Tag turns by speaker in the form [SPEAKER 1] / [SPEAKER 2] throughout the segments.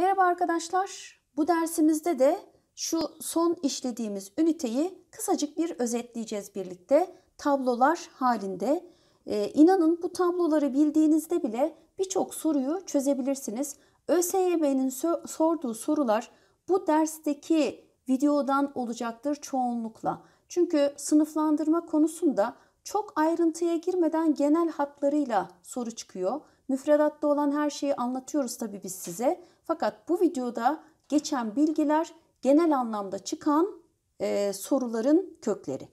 [SPEAKER 1] Merhaba arkadaşlar. Bu dersimizde de şu son işlediğimiz üniteyi kısacık bir özetleyeceğiz birlikte. Tablolar halinde. Ee, inanın bu tabloları bildiğinizde bile birçok soruyu çözebilirsiniz. ÖSYM'nin so sorduğu sorular bu dersteki videodan olacaktır çoğunlukla. Çünkü sınıflandırma konusunda çok ayrıntıya girmeden genel hatlarıyla soru çıkıyor Müfredatta olan her şeyi anlatıyoruz tabii biz size. Fakat bu videoda geçen bilgiler genel anlamda çıkan e, soruların kökleri.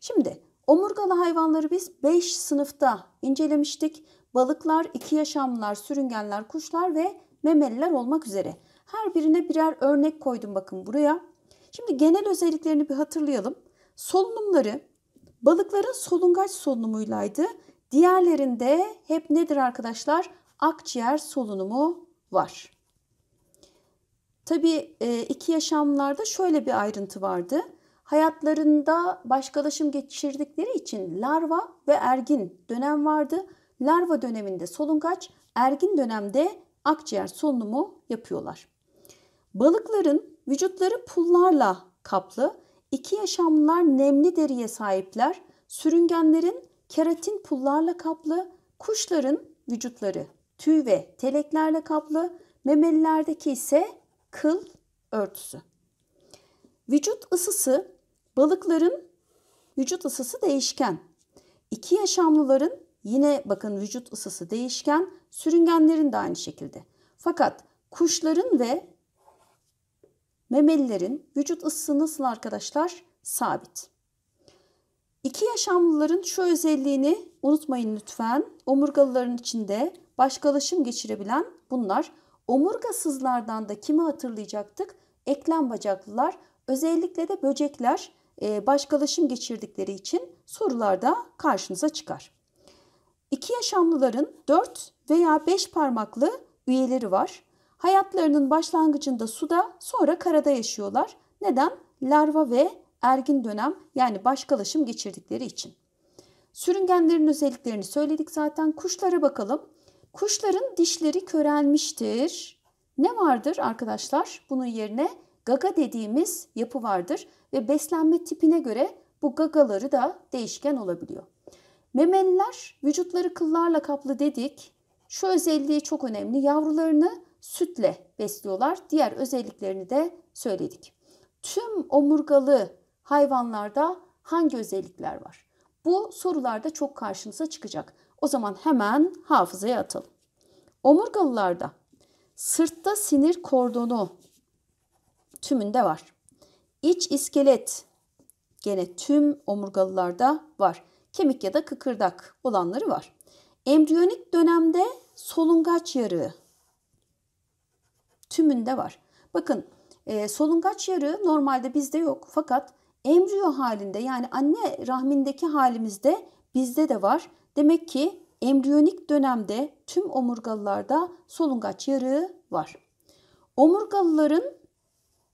[SPEAKER 1] Şimdi omurgalı hayvanları biz 5 sınıfta incelemiştik. Balıklar, iki yaşamlılar, sürüngenler, kuşlar ve memeliler olmak üzere. Her birine birer örnek koydum bakın buraya. Şimdi genel özelliklerini bir hatırlayalım. Solunumları balıkların solungaç solunumuylaydı. Diğerlerinde hep nedir arkadaşlar? Akciğer solunumu var. Tabii e, iki yaşamlarda şöyle bir ayrıntı vardı. Hayatlarında başkalaşım geçirdikleri için larva ve ergin dönem vardı. Larva döneminde solungaç, ergin dönemde akciğer solunumu yapıyorlar. Balıkların vücutları pullarla kaplı, iki yaşamlar nemli deriye sahipler, sürüngenlerin keratin pullarla kaplı, kuşların vücutları tüy ve teleklerle kaplı, memelilerdeki ise kıl örtüsü. Vücut ısısı balıkların vücut ısısı değişken. İki yaşamlıların yine bakın vücut ısısı değişken, sürüngenlerin de aynı şekilde. Fakat kuşların ve memelilerin vücut ısısı nasıl arkadaşlar? Sabit. İki yaşamlıların şu özelliğini unutmayın lütfen. Omurgalıların içinde başkalaşım geçirebilen bunlar. Omurgasızlardan da kimi hatırlayacaktık? Eklem bacaklılar. Özellikle de böcekler e, başkalaşım geçirdikleri için sorularda karşınıza çıkar. İki yaşamlıların 4 veya 5 parmaklı üyeleri var. Hayatlarının başlangıcında suda sonra karada yaşıyorlar. Neden? Larva ve ergin dönem yani başkalaşım geçirdikleri için. Sürüngenlerin özelliklerini söyledik zaten. Kuşlara bakalım. Kuşların dişleri körelmiştir. Ne vardır arkadaşlar? Bunun yerine gaga dediğimiz yapı vardır ve beslenme tipine göre bu gagaları da değişken olabiliyor. Memeliler vücutları kıllarla kaplı dedik. Şu özelliği çok önemli. Yavrularını sütle besliyorlar. Diğer özelliklerini de söyledik. Tüm omurgalı hayvanlarda hangi özellikler var? Bu sorularda çok karşımıza çıkacak. O zaman hemen hafızaya atalım. Omurgalılarda sırtta sinir kordonu tümünde var. İç iskelet gene tüm omurgalılarda var. Kemik ya da kıkırdak olanları var. Embriyonik dönemde solungaç yarığı tümünde var. Bakın e, solungaç yarığı normalde bizde yok fakat Embriyo halinde yani anne rahmindeki halimizde bizde de var. Demek ki embriyonik dönemde tüm omurgalılarda solungaç yarığı var. Omurgalıların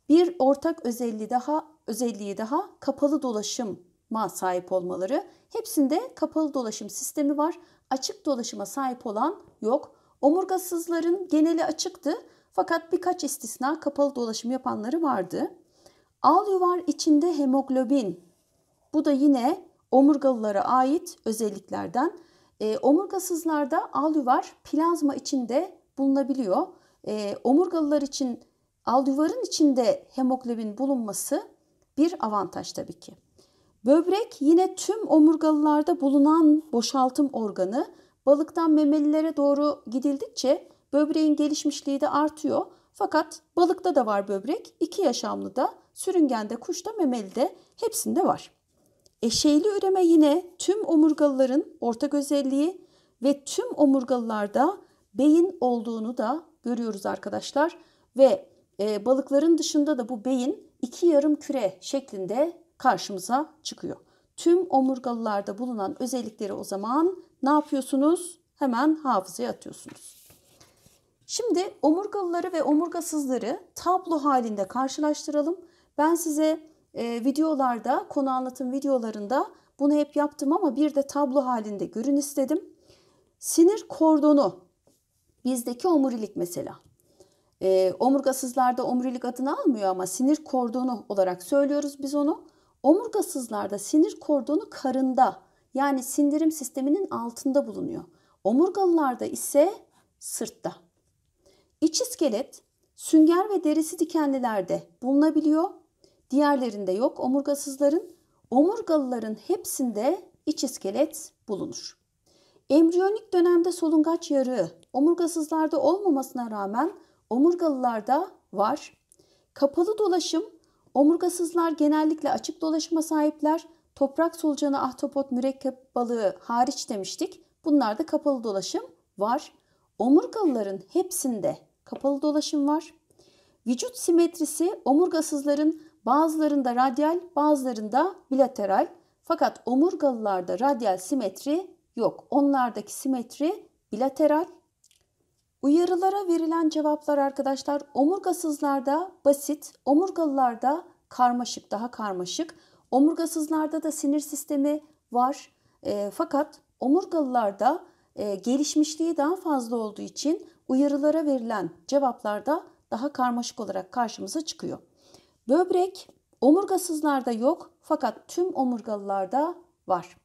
[SPEAKER 1] bir ortak özelliği daha özelliği daha kapalı dolaşıma sahip olmaları. Hepsinde kapalı dolaşım sistemi var. Açık dolaşıma sahip olan yok. Omurgasızların geneli açıktı fakat birkaç istisna kapalı dolaşım yapanları vardı. Al içinde hemoglobin. Bu da yine omurgalılara ait özelliklerden. E, omurgasızlarda al plazma içinde bulunabiliyor. E, omurgalılar için al içinde hemoglobin bulunması bir avantaj tabii ki. Böbrek yine tüm omurgalılarda bulunan boşaltım organı. Balıktan memelilere doğru gidildikçe böbreğin gelişmişliği de artıyor. Fakat balıkta da var böbrek, iki yaşamlı da, sürüngende, kuşta, memelide hepsinde var. Eşeyli üreme yine tüm omurgalıların ortak özelliği ve tüm omurgalılarda beyin olduğunu da görüyoruz arkadaşlar. Ve e, balıkların dışında da bu beyin iki yarım küre şeklinde karşımıza çıkıyor. Tüm omurgalılarda bulunan özellikleri o zaman ne yapıyorsunuz? Hemen hafızaya atıyorsunuz. Şimdi omurgalıları ve omurgasızları tablo halinde karşılaştıralım. Ben size e, videolarda, konu anlatım videolarında bunu hep yaptım ama bir de tablo halinde görün istedim. Sinir kordonu bizdeki omurilik mesela. E, omurgasızlarda omurilik adını almıyor ama sinir kordonu olarak söylüyoruz biz onu. Omurgasızlarda sinir kordonu karında yani sindirim sisteminin altında bulunuyor. Omurgalılarda ise sırtta. İç iskelet sünger ve derisi dikenlilerde bulunabiliyor. Diğerlerinde yok omurgasızların. Omurgalıların hepsinde iç iskelet bulunur. Embriyonik dönemde solungaç yarığı omurgasızlarda olmamasına rağmen omurgalılarda var. Kapalı dolaşım omurgasızlar genellikle açık dolaşıma sahipler. Toprak solucanı, ahtapot, mürekkep balığı hariç demiştik. Bunlarda kapalı dolaşım var. Omurgalıların hepsinde kapalı dolaşım var. Vücut simetrisi omurgasızların bazılarında radyal, bazılarında bilateral. Fakat omurgalılarda radyal simetri yok. Onlardaki simetri bilateral. Uyarılara verilen cevaplar arkadaşlar omurgasızlarda basit, omurgalılarda karmaşık, daha karmaşık. Omurgasızlarda da sinir sistemi var. E, fakat omurgalılarda e, gelişmişliği daha fazla olduğu için uyarılara verilen cevaplarda daha karmaşık olarak karşımıza çıkıyor. Böbrek omurgasızlarda yok fakat tüm omurgalılarda var.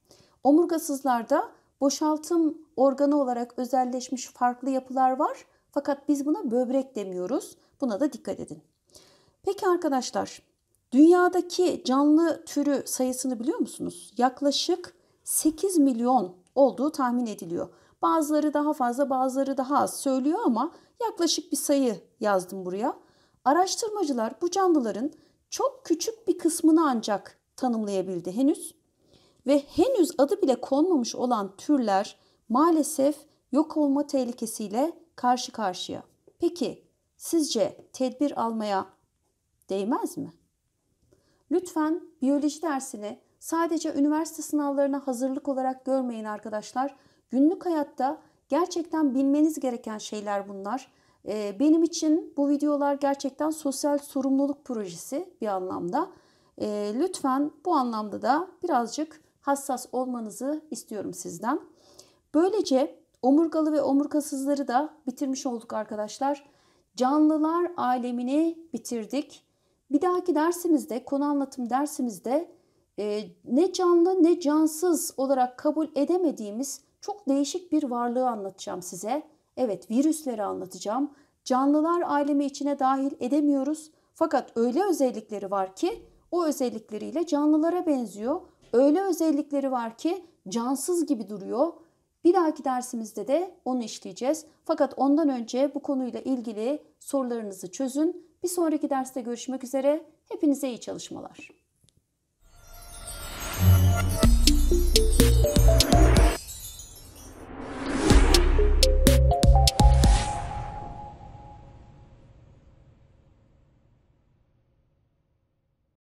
[SPEAKER 1] Omurgasızlarda boşaltım organı olarak özelleşmiş farklı yapılar var fakat biz buna böbrek demiyoruz. Buna da dikkat edin. Peki arkadaşlar, dünyadaki canlı türü sayısını biliyor musunuz? Yaklaşık 8 milyon olduğu tahmin ediliyor. Bazıları daha fazla bazıları daha az söylüyor ama yaklaşık bir sayı yazdım buraya. Araştırmacılar bu canlıların çok küçük bir kısmını ancak tanımlayabildi henüz ve henüz adı bile konmamış olan türler maalesef yok olma tehlikesiyle karşı karşıya. Peki sizce tedbir almaya değmez mi? Lütfen biyoloji dersini sadece üniversite sınavlarına hazırlık olarak görmeyin arkadaşlar. Günlük hayatta gerçekten bilmeniz gereken şeyler bunlar. Ee, benim için bu videolar gerçekten sosyal sorumluluk projesi bir anlamda. Ee, lütfen bu anlamda da birazcık hassas olmanızı istiyorum sizden. Böylece omurgalı ve omurgasızları da bitirmiş olduk arkadaşlar. Canlılar alemini bitirdik. Bir dahaki dersimizde, konu anlatım dersimizde e, ne canlı ne cansız olarak kabul edemediğimiz çok değişik bir varlığı anlatacağım size. Evet virüsleri anlatacağım. Canlılar ailemi içine dahil edemiyoruz. Fakat öyle özellikleri var ki o özellikleriyle canlılara benziyor. Öyle özellikleri var ki cansız gibi duruyor. Bir dahaki dersimizde de onu işleyeceğiz. Fakat ondan önce bu konuyla ilgili sorularınızı çözün. Bir sonraki derste görüşmek üzere. Hepinize iyi çalışmalar.